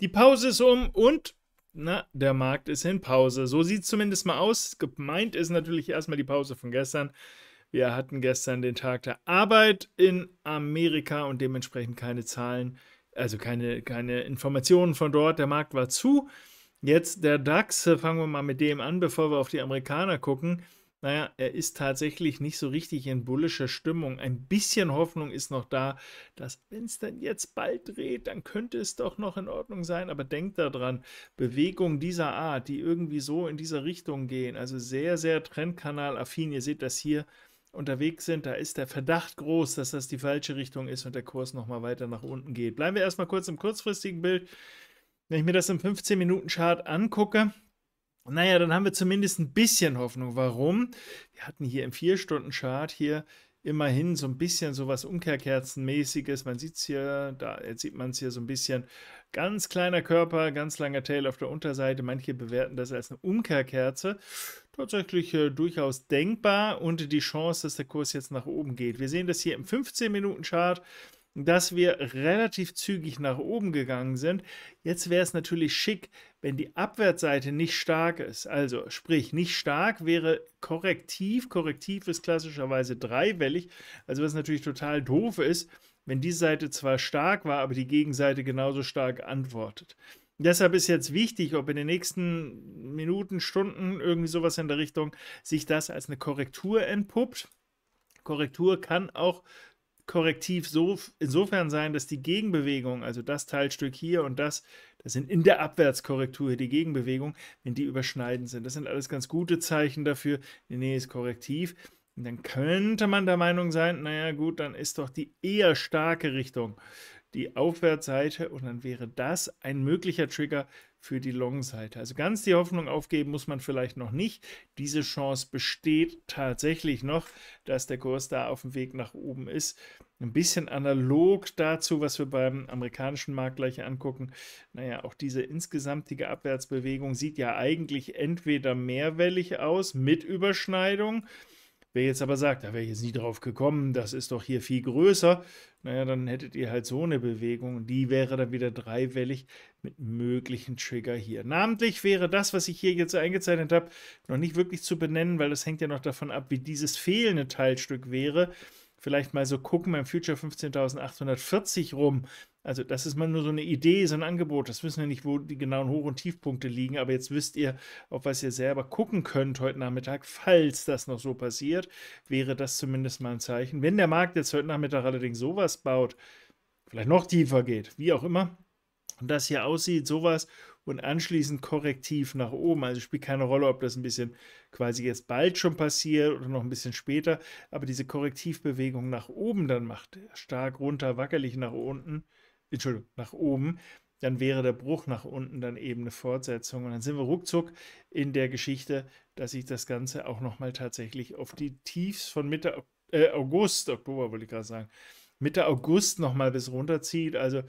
Die Pause ist um und na, der Markt ist in Pause. So sieht es zumindest mal aus. Gemeint ist natürlich erstmal die Pause von gestern. Wir hatten gestern den Tag der Arbeit in Amerika und dementsprechend keine Zahlen, also keine, keine Informationen von dort. Der Markt war zu. Jetzt der DAX, fangen wir mal mit dem an, bevor wir auf die Amerikaner gucken naja, er ist tatsächlich nicht so richtig in bullischer Stimmung. Ein bisschen Hoffnung ist noch da, dass wenn es denn jetzt bald dreht, dann könnte es doch noch in Ordnung sein. Aber denkt daran, Bewegungen dieser Art, die irgendwie so in dieser Richtung gehen, also sehr, sehr trendkanalaffin, ihr seht das hier, unterwegs sind, da ist der Verdacht groß, dass das die falsche Richtung ist und der Kurs nochmal weiter nach unten geht. Bleiben wir erstmal kurz im kurzfristigen Bild. Wenn ich mir das im 15-Minuten-Chart angucke, naja, dann haben wir zumindest ein bisschen Hoffnung. Warum? Wir hatten hier im 4-Stunden-Chart hier immerhin so ein bisschen so sowas Umkehrkerzenmäßiges. Man sieht es hier, da jetzt sieht man es hier so ein bisschen. Ganz kleiner Körper, ganz langer Tail auf der Unterseite. Manche bewerten das als eine Umkehrkerze. Tatsächlich äh, durchaus denkbar und die Chance, dass der Kurs jetzt nach oben geht. Wir sehen das hier im 15-Minuten-Chart dass wir relativ zügig nach oben gegangen sind. Jetzt wäre es natürlich schick, wenn die Abwärtsseite nicht stark ist. Also sprich, nicht stark wäre korrektiv. Korrektiv ist klassischerweise dreiwellig. Also was natürlich total doof ist, wenn die Seite zwar stark war, aber die Gegenseite genauso stark antwortet. Deshalb ist jetzt wichtig, ob in den nächsten Minuten, Stunden, irgendwie sowas in der Richtung, sich das als eine Korrektur entpuppt. Korrektur kann auch korrektiv so, insofern sein, dass die Gegenbewegung, also das Teilstück hier und das, das sind in der Abwärtskorrektur die Gegenbewegung, wenn die überschneidend sind. Das sind alles ganz gute Zeichen dafür, die Nähe ist korrektiv. Und dann könnte man der Meinung sein, naja gut, dann ist doch die eher starke Richtung die Aufwärtsseite und dann wäre das ein möglicher Trigger für die Long-Seite. Also ganz die Hoffnung aufgeben muss man vielleicht noch nicht. Diese Chance besteht tatsächlich noch, dass der Kurs da auf dem Weg nach oben ist. Ein bisschen analog dazu, was wir beim amerikanischen Markt gleich angucken. Naja, auch diese insgesamtige Abwärtsbewegung sieht ja eigentlich entweder mehrwellig aus mit Überschneidung Wer jetzt aber sagt, da wäre ich jetzt nie drauf gekommen, das ist doch hier viel größer, naja, dann hättet ihr halt so eine Bewegung. und Die wäre dann wieder dreiwellig mit möglichen Trigger hier. Namentlich wäre das, was ich hier jetzt eingezeichnet habe, noch nicht wirklich zu benennen, weil das hängt ja noch davon ab, wie dieses fehlende Teilstück wäre vielleicht mal so gucken beim Future 15.840 rum. Also das ist mal nur so eine Idee, so ein Angebot. Das wissen wir nicht, wo die genauen Hoch- und Tiefpunkte liegen, aber jetzt wisst ihr, auf was ihr selber gucken könnt heute Nachmittag, falls das noch so passiert, wäre das zumindest mal ein Zeichen. Wenn der Markt jetzt heute Nachmittag allerdings sowas baut, vielleicht noch tiefer geht, wie auch immer, und das hier aussieht, sowas und anschließend korrektiv nach oben. Also spielt keine Rolle, ob das ein bisschen quasi jetzt bald schon passiert oder noch ein bisschen später, aber diese Korrektivbewegung nach oben dann macht, stark runter, wackelig nach unten, Entschuldigung, nach oben, dann wäre der Bruch nach unten dann eben eine Fortsetzung. Und dann sind wir ruckzuck in der Geschichte, dass sich das Ganze auch nochmal tatsächlich auf die Tiefs von Mitte äh, August, Oktober wollte ich gerade sagen, Mitte August nochmal bis runterzieht. Also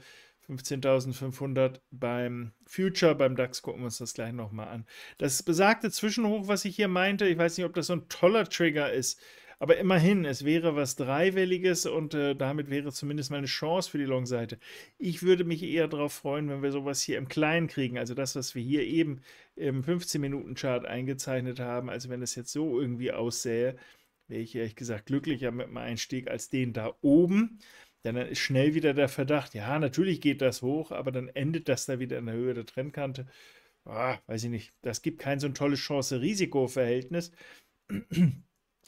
15.500 beim Future, beim DAX gucken wir uns das gleich nochmal an. Das besagte Zwischenhoch, was ich hier meinte, ich weiß nicht, ob das so ein toller Trigger ist, aber immerhin, es wäre was Dreiwelliges und äh, damit wäre zumindest mal eine Chance für die Long-Seite. Ich würde mich eher darauf freuen, wenn wir sowas hier im Kleinen kriegen, also das, was wir hier eben im 15-Minuten-Chart eingezeichnet haben, also wenn es jetzt so irgendwie aussähe, wäre ich ehrlich gesagt glücklicher mit meinem Einstieg als den da oben. Denn dann ist schnell wieder der Verdacht, ja, natürlich geht das hoch, aber dann endet das da wieder in der Höhe der Trendkante. Ah, weiß ich nicht, das gibt kein so ein tolles Chance-Risiko-Verhältnis.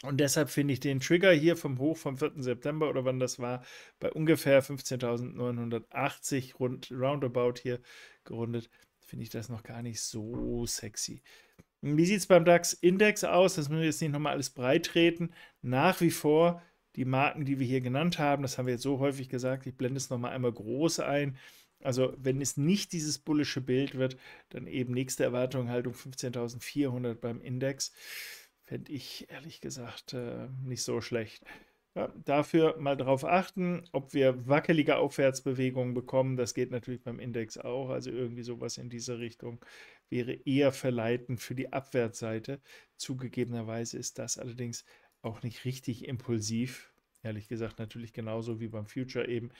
Und deshalb finde ich den Trigger hier vom Hoch vom 4. September oder wann das war, bei ungefähr 15.980 rund, roundabout hier gerundet, finde ich das noch gar nicht so sexy. Wie sieht es beim DAX-Index aus? Das müssen wir jetzt nicht nochmal alles breit treten. Nach wie vor die Marken, die wir hier genannt haben, das haben wir jetzt so häufig gesagt, ich blende es nochmal einmal groß ein. Also wenn es nicht dieses bullische Bild wird, dann eben nächste Erwartung halt um 15.400 beim Index. Fände ich ehrlich gesagt äh, nicht so schlecht. Ja, dafür mal darauf achten, ob wir wackelige Aufwärtsbewegungen bekommen. Das geht natürlich beim Index auch. Also irgendwie sowas in diese Richtung wäre eher verleitend für die Abwärtsseite. Zugegebenerweise ist das allerdings auch nicht richtig impulsiv. Ehrlich gesagt, natürlich genauso wie beim Future eben.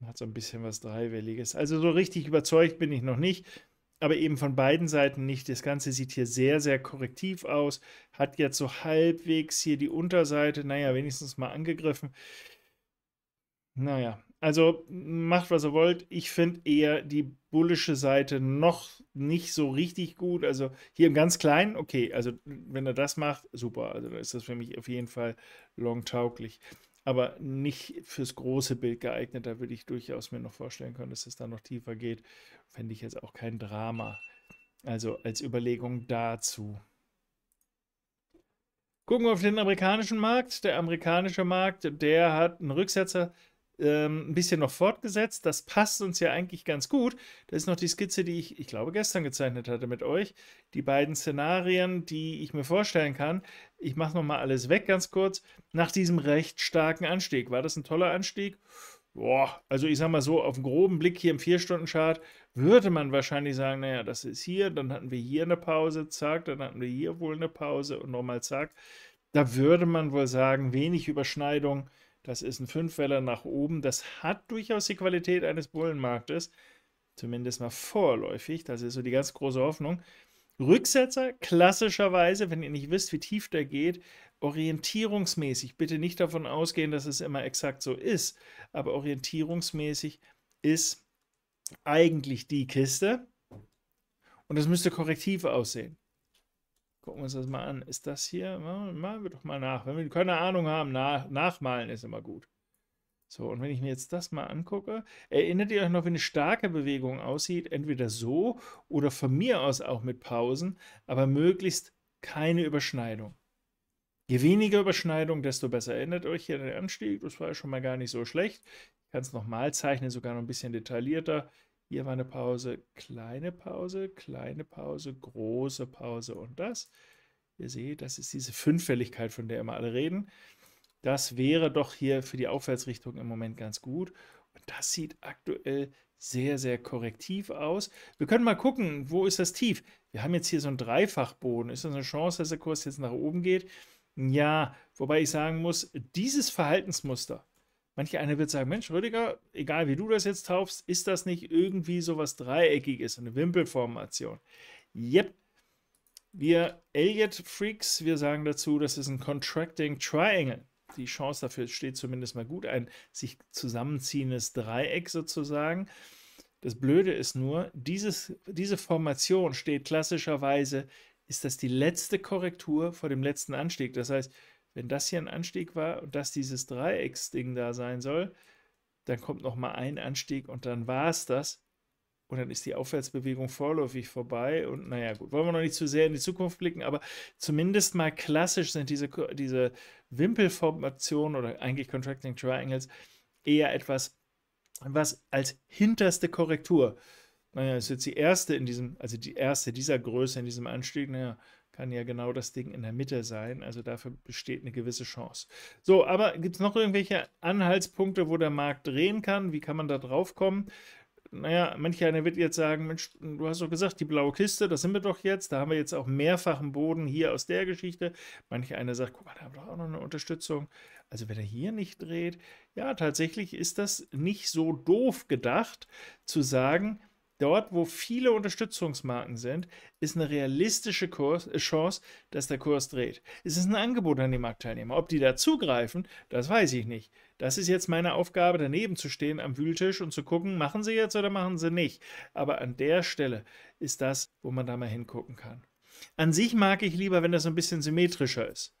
Man Hat so ein bisschen was Dreiwelliges. Also so richtig überzeugt bin ich noch nicht aber eben von beiden Seiten nicht. Das Ganze sieht hier sehr, sehr korrektiv aus, hat jetzt so halbwegs hier die Unterseite, naja, wenigstens mal angegriffen. Naja, also macht, was ihr wollt. Ich finde eher die bullische Seite noch nicht so richtig gut. Also hier im ganz Kleinen, okay, also wenn er das macht, super. Also dann ist das für mich auf jeden Fall long-tauglich aber nicht fürs große Bild geeignet. Da würde ich durchaus mir noch vorstellen können, dass es da noch tiefer geht. Fände ich jetzt auch kein Drama. Also als Überlegung dazu. Gucken wir auf den amerikanischen Markt. Der amerikanische Markt, der hat einen Rücksetzer ähm, ein bisschen noch fortgesetzt. Das passt uns ja eigentlich ganz gut. Das ist noch die Skizze, die ich, ich glaube, gestern gezeichnet hatte mit euch. Die beiden Szenarien, die ich mir vorstellen kann. Ich mache nochmal alles weg ganz kurz. Nach diesem recht starken Anstieg. War das ein toller Anstieg? Boah, also ich sag mal so, auf einen groben Blick hier im 4-Stunden-Chart würde man wahrscheinlich sagen, naja, das ist hier, dann hatten wir hier eine Pause, zack, dann hatten wir hier wohl eine Pause und nochmal zack. Da würde man wohl sagen, wenig Überschneidung das ist ein Fünfweller nach oben. Das hat durchaus die Qualität eines Bullenmarktes. Zumindest mal vorläufig. Das ist so die ganz große Hoffnung. Rücksetzer klassischerweise, wenn ihr nicht wisst, wie tief der geht, orientierungsmäßig, bitte nicht davon ausgehen, dass es immer exakt so ist, aber orientierungsmäßig ist eigentlich die Kiste und es müsste korrektiv aussehen. Gucken wir uns das mal an. Ist das hier? Malen wir doch mal nach. Wenn wir keine Ahnung haben, nach, nachmalen ist immer gut. So, und wenn ich mir jetzt das mal angucke, erinnert ihr euch noch, wie eine starke Bewegung aussieht? Entweder so oder von mir aus auch mit Pausen, aber möglichst keine Überschneidung. Je weniger Überschneidung, desto besser. Erinnert euch hier an den Anstieg, das war ja schon mal gar nicht so schlecht. Ich kann es nochmal zeichnen, sogar noch ein bisschen detaillierter. Hier war eine Pause, kleine Pause, kleine Pause, große Pause und das. Ihr seht, das ist diese Fünffälligkeit, von der immer alle reden. Das wäre doch hier für die Aufwärtsrichtung im Moment ganz gut. Und das sieht aktuell sehr, sehr korrektiv aus. Wir können mal gucken, wo ist das Tief? Wir haben jetzt hier so einen Dreifachboden. Ist das eine Chance, dass der Kurs jetzt nach oben geht? Ja, wobei ich sagen muss, dieses Verhaltensmuster, Manche einer wird sagen, Mensch, Rüdiger, egal wie du das jetzt taufst, ist das nicht irgendwie so was Dreieckiges, eine Wimpelformation? Yep. Wir Elliott-Freaks, wir sagen dazu, das ist ein Contracting Triangle. Die Chance dafür steht zumindest mal gut, ein sich zusammenziehendes Dreieck sozusagen. Das Blöde ist nur, dieses, diese Formation steht klassischerweise, ist das die letzte Korrektur vor dem letzten Anstieg. Das heißt, wenn das hier ein Anstieg war und das dieses Dreiecksding da sein soll, dann kommt noch mal ein Anstieg und dann war es das. Und dann ist die Aufwärtsbewegung vorläufig vorbei. Und naja, gut, wollen wir noch nicht zu sehr in die Zukunft blicken, aber zumindest mal klassisch sind diese, diese Wimpelformationen oder eigentlich Contracting Triangles eher etwas, was als hinterste Korrektur. Naja, ist jetzt die erste in diesem, also die erste dieser Größe in diesem Anstieg. Naja, kann ja genau das Ding in der Mitte sein. Also dafür besteht eine gewisse Chance. So, aber gibt es noch irgendwelche Anhaltspunkte, wo der Markt drehen kann? Wie kann man da drauf kommen? Naja, manch einer wird jetzt sagen, Mensch, du hast doch gesagt, die blaue Kiste, das sind wir doch jetzt. Da haben wir jetzt auch mehrfachen Boden hier aus der Geschichte. Manch einer sagt, guck mal, da haben wir doch auch noch eine Unterstützung. Also wenn er hier nicht dreht, ja, tatsächlich ist das nicht so doof gedacht, zu sagen, Dort, wo viele Unterstützungsmarken sind, ist eine realistische Kurs, äh, Chance, dass der Kurs dreht. Es ist ein Angebot an die Marktteilnehmer. Ob die da zugreifen, das weiß ich nicht. Das ist jetzt meine Aufgabe, daneben zu stehen am Wühltisch und zu gucken, machen sie jetzt oder machen sie nicht. Aber an der Stelle ist das, wo man da mal hingucken kann. An sich mag ich lieber, wenn das ein bisschen symmetrischer ist.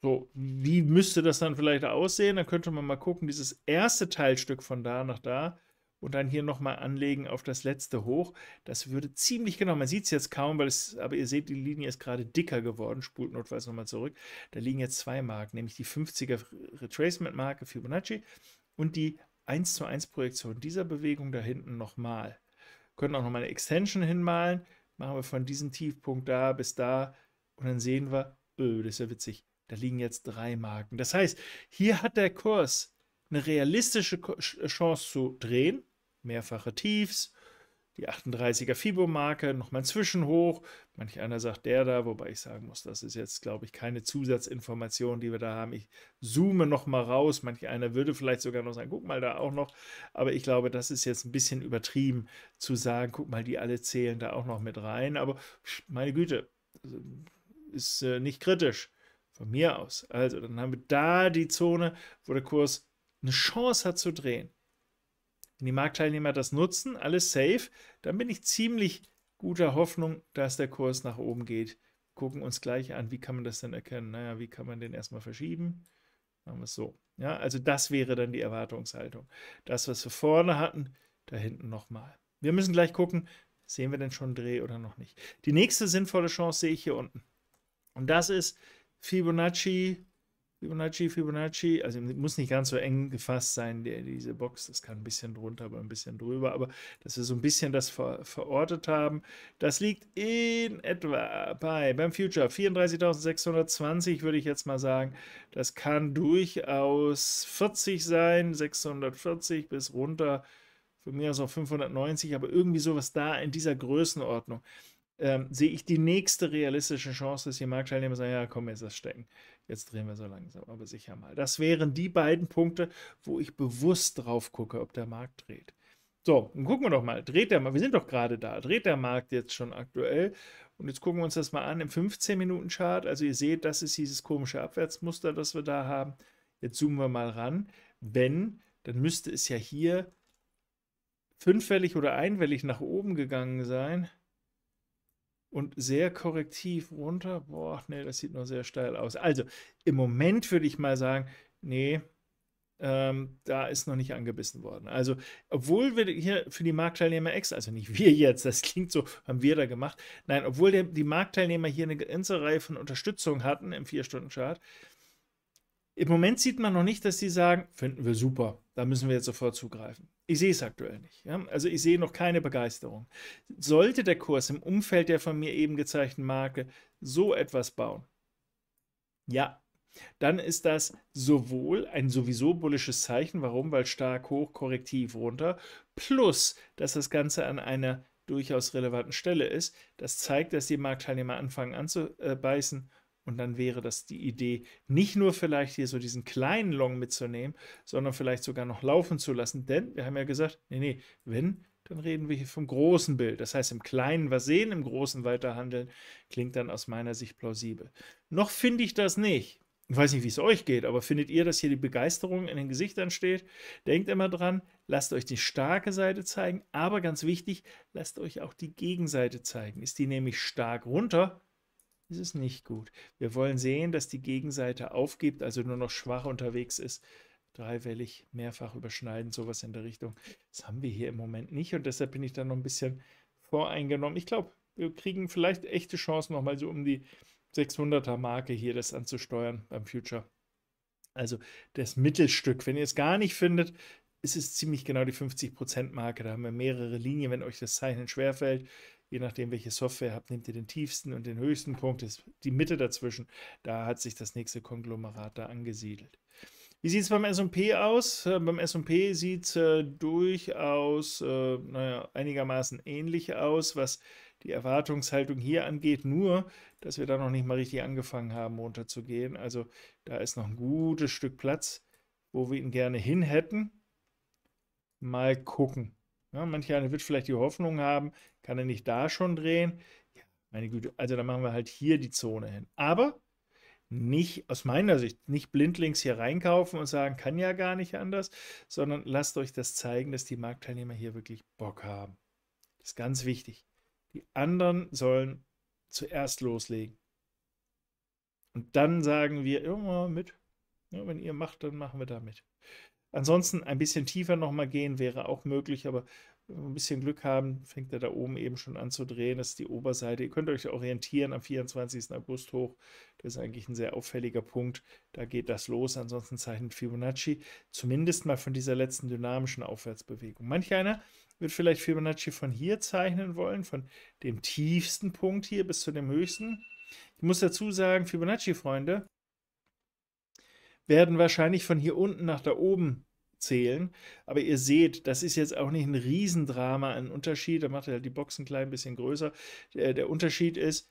So, wie müsste das dann vielleicht aussehen? Dann könnte man mal gucken, dieses erste Teilstück von da nach da und dann hier nochmal anlegen auf das letzte hoch. Das würde ziemlich genau, man sieht es jetzt kaum, weil es, aber ihr seht, die Linie ist gerade dicker geworden, spult notfalls nochmal zurück. Da liegen jetzt zwei Marken, nämlich die 50er Retracement-Marke Fibonacci und die 1 zu 1 Projektion dieser Bewegung da hinten nochmal. Können auch nochmal eine Extension hinmalen, machen wir von diesem Tiefpunkt da bis da und dann sehen wir, öh, das ist ja witzig, da liegen jetzt drei Marken. Das heißt, hier hat der Kurs eine realistische Chance zu drehen mehrfache Tiefs, die 38er Fibo-Marke, nochmal ein Zwischenhoch. Manch einer sagt der da, wobei ich sagen muss, das ist jetzt, glaube ich, keine Zusatzinformation, die wir da haben. Ich zoome nochmal raus. Manch einer würde vielleicht sogar noch sagen, guck mal da auch noch. Aber ich glaube, das ist jetzt ein bisschen übertrieben zu sagen, guck mal, die alle zählen da auch noch mit rein. Aber meine Güte, also, ist äh, nicht kritisch. Von mir aus. Also, dann haben wir da die Zone, wo der Kurs eine Chance hat zu drehen. Wenn die Marktteilnehmer das nutzen, alles safe, dann bin ich ziemlich guter Hoffnung, dass der Kurs nach oben geht. Gucken uns gleich an, wie kann man das denn erkennen? Naja, wie kann man den erstmal verschieben? Machen wir es so. Ja, also das wäre dann die Erwartungshaltung. Das, was wir vorne hatten, da hinten nochmal. Wir müssen gleich gucken, sehen wir denn schon einen Dreh oder noch nicht. Die nächste sinnvolle Chance sehe ich hier unten. Und das ist Fibonacci Fibonacci, Fibonacci, also muss nicht ganz so eng gefasst sein, der, diese Box, das kann ein bisschen drunter, aber ein bisschen drüber, aber dass wir so ein bisschen das ver, verortet haben, das liegt in etwa bei, beim Future 34.620 würde ich jetzt mal sagen, das kann durchaus 40 sein, 640 bis runter, für mich aus auch 590, aber irgendwie sowas da in dieser Größenordnung. Ähm, sehe ich die nächste realistische Chance, dass hier Marktteilnehmer sagen, ja komm, jetzt das stecken. Jetzt drehen wir so langsam, aber sicher mal. Das wären die beiden Punkte, wo ich bewusst drauf gucke, ob der Markt dreht. So, dann gucken wir doch mal. Dreht der Markt, wir sind doch gerade da. Dreht der Markt jetzt schon aktuell? Und jetzt gucken wir uns das mal an im 15-Minuten-Chart. Also ihr seht, das ist dieses komische Abwärtsmuster, das wir da haben. Jetzt zoomen wir mal ran. Wenn, dann müsste es ja hier fünffällig oder einwellig nach oben gegangen sein und sehr korrektiv runter. Boah, nee, das sieht noch sehr steil aus. Also im Moment würde ich mal sagen, nee, ähm, da ist noch nicht angebissen worden. Also, obwohl wir hier für die Marktteilnehmer extra, also nicht wir jetzt, das klingt so, haben wir da gemacht. Nein, obwohl der, die Marktteilnehmer hier eine ganze Reihe von Unterstützung hatten im Vier-Stunden-Chart, im Moment sieht man noch nicht, dass sie sagen, finden wir super da müssen wir jetzt sofort zugreifen. Ich sehe es aktuell nicht. Ja? Also ich sehe noch keine Begeisterung. Sollte der Kurs im Umfeld der von mir eben gezeigten Marke so etwas bauen, ja, dann ist das sowohl ein sowieso bullisches Zeichen, warum? Weil stark hoch, korrektiv runter, plus, dass das Ganze an einer durchaus relevanten Stelle ist. Das zeigt, dass die Marktteilnehmer anfangen anzubeißen und dann wäre das die Idee, nicht nur vielleicht hier so diesen kleinen Long mitzunehmen, sondern vielleicht sogar noch laufen zu lassen. Denn wir haben ja gesagt, nee, nee, wenn, dann reden wir hier vom großen Bild. Das heißt, im Kleinen was sehen, im Großen weiterhandeln, klingt dann aus meiner Sicht plausibel. Noch finde ich das nicht. Ich weiß nicht, wie es euch geht, aber findet ihr, dass hier die Begeisterung in den Gesichtern steht? Denkt immer dran, lasst euch die starke Seite zeigen, aber ganz wichtig, lasst euch auch die Gegenseite zeigen. Ist die nämlich stark runter, das ist nicht gut. Wir wollen sehen, dass die Gegenseite aufgibt, also nur noch schwach unterwegs ist. Dreiwellig, mehrfach überschneiden, sowas in der Richtung. Das haben wir hier im Moment nicht und deshalb bin ich da noch ein bisschen voreingenommen. Ich glaube, wir kriegen vielleicht echte Chancen, nochmal so um die 600er Marke hier das anzusteuern beim Future. Also das Mittelstück. Wenn ihr es gar nicht findet, ist es ziemlich genau die 50%-Marke. Da haben wir mehrere Linien. Wenn euch das Zeichnen schwerfällt, je nachdem, welche Software ihr habt, nehmt ihr den tiefsten und den höchsten Punkt, ist die Mitte dazwischen. Da hat sich das nächste Konglomerat da angesiedelt. Wie sieht es beim SP aus? Äh, beim SP sieht es äh, durchaus äh, naja, einigermaßen ähnlich aus, was die Erwartungshaltung hier angeht, nur dass wir da noch nicht mal richtig angefangen haben, runterzugehen. Also da ist noch ein gutes Stück Platz, wo wir ihn gerne hin hätten. Mal gucken. Ja, manch einer wird vielleicht die Hoffnung haben, kann er nicht da schon drehen? Ja, meine Güte, also dann machen wir halt hier die Zone hin. Aber nicht, aus meiner Sicht, nicht blindlings hier reinkaufen und sagen, kann ja gar nicht anders, sondern lasst euch das zeigen, dass die Marktteilnehmer hier wirklich Bock haben. Das ist ganz wichtig. Die anderen sollen zuerst loslegen. Und dann sagen wir immer mit. Ja, wenn ihr macht, dann machen wir da mit. Ansonsten ein bisschen tiefer nochmal gehen wäre auch möglich, aber wenn äh, wir ein bisschen Glück haben, fängt er da oben eben schon an zu drehen. Das ist die Oberseite. Ihr könnt euch orientieren am 24. August hoch. Das ist eigentlich ein sehr auffälliger Punkt. Da geht das los. Ansonsten zeichnet Fibonacci zumindest mal von dieser letzten dynamischen Aufwärtsbewegung. Manch einer wird vielleicht Fibonacci von hier zeichnen wollen, von dem tiefsten Punkt hier bis zu dem höchsten. Ich muss dazu sagen, Fibonacci-Freunde, werden wahrscheinlich von hier unten nach da oben zählen. Aber ihr seht, das ist jetzt auch nicht ein Riesendrama, ein Unterschied. Da macht er halt die Boxen klein bisschen größer. Der Unterschied ist,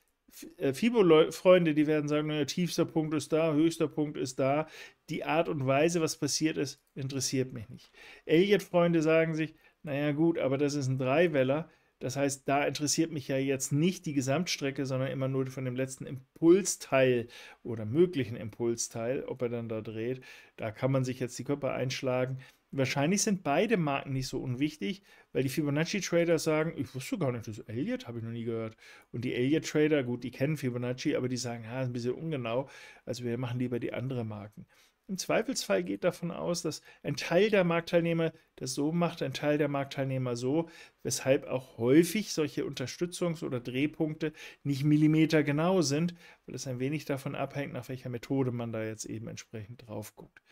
äh, FIBO-Freunde, die werden sagen, naja, tiefster Punkt ist da, höchster Punkt ist da. Die Art und Weise, was passiert ist, interessiert mich nicht. Elliot-Freunde sagen sich, naja gut, aber das ist ein Dreiweller, das heißt, da interessiert mich ja jetzt nicht die Gesamtstrecke, sondern immer nur von dem letzten Impulsteil oder möglichen Impulsteil, ob er dann da dreht. Da kann man sich jetzt die Körper einschlagen. Wahrscheinlich sind beide Marken nicht so unwichtig, weil die Fibonacci-Trader sagen, ich wusste gar nicht, das Elliot habe ich noch nie gehört. Und die Elliot-Trader, gut, die kennen Fibonacci, aber die sagen, ja, ist ein bisschen ungenau. Also wir machen lieber die anderen Marken. Im Zweifelsfall geht davon aus, dass ein Teil der Marktteilnehmer das so macht, ein Teil der Marktteilnehmer so, weshalb auch häufig solche Unterstützungs- oder Drehpunkte nicht millimetergenau sind, weil es ein wenig davon abhängt, nach welcher Methode man da jetzt eben entsprechend drauf guckt.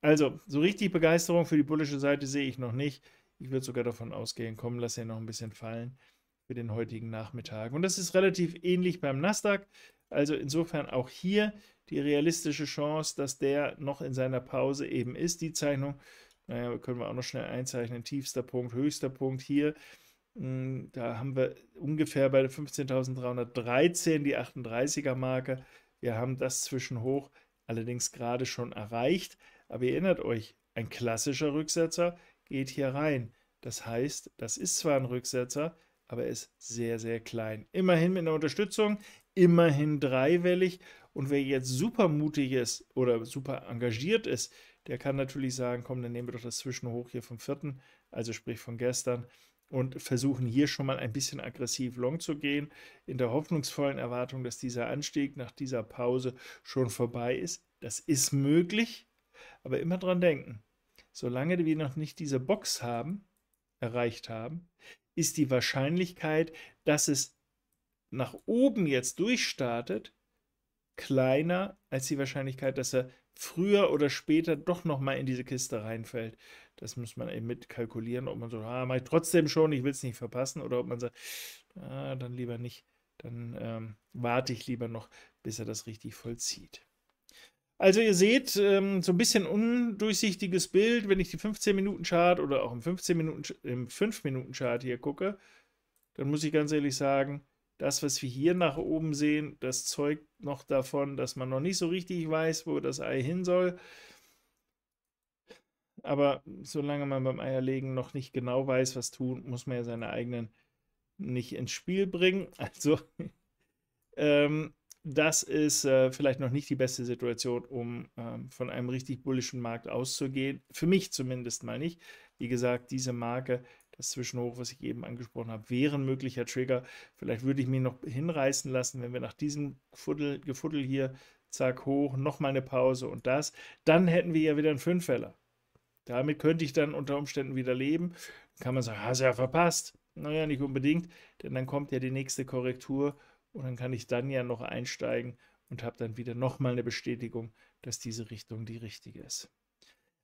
Also, so richtig Begeisterung für die bullische Seite sehe ich noch nicht. Ich würde sogar davon ausgehen, komm, lass hier noch ein bisschen fallen für den heutigen Nachmittag. Und das ist relativ ähnlich beim Nasdaq. Also insofern auch hier die realistische Chance, dass der noch in seiner Pause eben ist. Die Zeichnung, naja, können wir auch noch schnell einzeichnen, tiefster Punkt, höchster Punkt hier. Hm, da haben wir ungefähr bei der 15.313 die 38er Marke. Wir haben das Zwischenhoch allerdings gerade schon erreicht. Aber ihr erinnert euch, ein klassischer Rücksetzer geht hier rein. Das heißt, das ist zwar ein Rücksetzer, aber er ist sehr, sehr klein. Immerhin mit einer Unterstützung, immerhin dreiwellig und wer jetzt super mutig ist oder super engagiert ist, der kann natürlich sagen, komm, dann nehmen wir doch das Zwischenhoch hier vom vierten, also sprich von gestern, und versuchen hier schon mal ein bisschen aggressiv long zu gehen, in der hoffnungsvollen Erwartung, dass dieser Anstieg nach dieser Pause schon vorbei ist. Das ist möglich, aber immer dran denken. Solange wir noch nicht diese Box haben, erreicht haben, ist die Wahrscheinlichkeit, dass es nach oben jetzt durchstartet, kleiner als die Wahrscheinlichkeit, dass er früher oder später doch nochmal in diese Kiste reinfällt. Das muss man eben mitkalkulieren, ob man so, ah, mach ich trotzdem schon, ich will es nicht verpassen, oder ob man sagt, ah, dann lieber nicht, dann ähm, warte ich lieber noch, bis er das richtig vollzieht. Also ihr seht, ähm, so ein bisschen undurchsichtiges Bild, wenn ich die 15-Minuten-Chart oder auch im 5 minuten chart hier gucke, dann muss ich ganz ehrlich sagen, das, was wir hier nach oben sehen, das zeugt noch davon, dass man noch nicht so richtig weiß, wo das Ei hin soll. Aber solange man beim Eierlegen noch nicht genau weiß, was tun, muss man ja seine eigenen nicht ins Spiel bringen. Also, ähm, das ist äh, vielleicht noch nicht die beste Situation, um ähm, von einem richtig bullischen Markt auszugehen. Für mich zumindest mal nicht. Wie gesagt, diese Marke das Zwischenhoch, was ich eben angesprochen habe, wäre ein möglicher Trigger. Vielleicht würde ich mich noch hinreißen lassen, wenn wir nach diesem Gefuddel, Gefuddel hier, zack, hoch, nochmal eine Pause und das. Dann hätten wir ja wieder einen Fünffeller. Damit könnte ich dann unter Umständen wieder leben. Dann kann man sagen, ah, hast du ja verpasst. Naja, nicht unbedingt, denn dann kommt ja die nächste Korrektur und dann kann ich dann ja noch einsteigen und habe dann wieder nochmal eine Bestätigung, dass diese Richtung die richtige ist.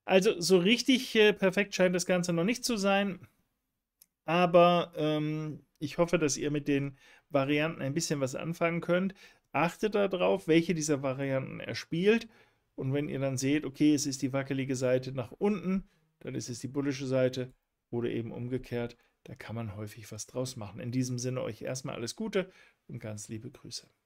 Also so richtig äh, perfekt scheint das Ganze noch nicht zu sein aber ähm, ich hoffe, dass ihr mit den Varianten ein bisschen was anfangen könnt. Achtet darauf, welche dieser Varianten er spielt. Und wenn ihr dann seht, okay, es ist die wackelige Seite nach unten, dann ist es die bullische Seite oder eben umgekehrt. Da kann man häufig was draus machen. In diesem Sinne euch erstmal alles Gute und ganz liebe Grüße.